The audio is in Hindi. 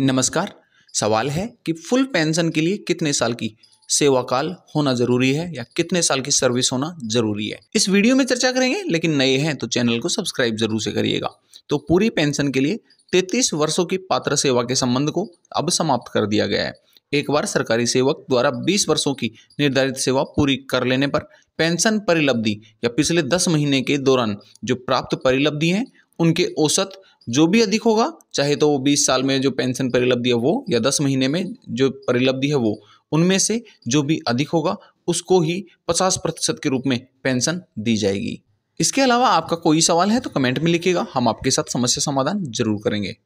नमस्कार सवाल है कि फुल पेंशन के लिए कितने साल की सेवा काल होना जरूरी है या कितने साल की सर्विस होना जरूरी है इस वीडियो में चर्चा करेंगे लेकिन नए हैं तो चैनल को सब्सक्राइब जरूर से करिएगा तो पूरी पेंशन के लिए तैतीस वर्षों की पात्र सेवा के संबंध को अब समाप्त कर दिया गया है एक बार सरकारी सेवक द्वारा 20 वर्षों की निर्धारित सेवा पूरी कर लेने पर पेंशन परिलब्धि या पिछले 10 महीने के दौरान जो प्राप्त परिलब्धि हैं उनके औसत जो भी अधिक होगा चाहे तो वो बीस साल में जो पेंशन परिलब्धि है वो या दस महीने में जो परिलब्धि है वो उनमें से जो भी अधिक होगा उसको ही पचास प्रतिशत के रूप में पेंशन दी जाएगी इसके अलावा आपका कोई सवाल है तो कमेंट में लिखिएगा हम आपके साथ समस्या समाधान जरूर करेंगे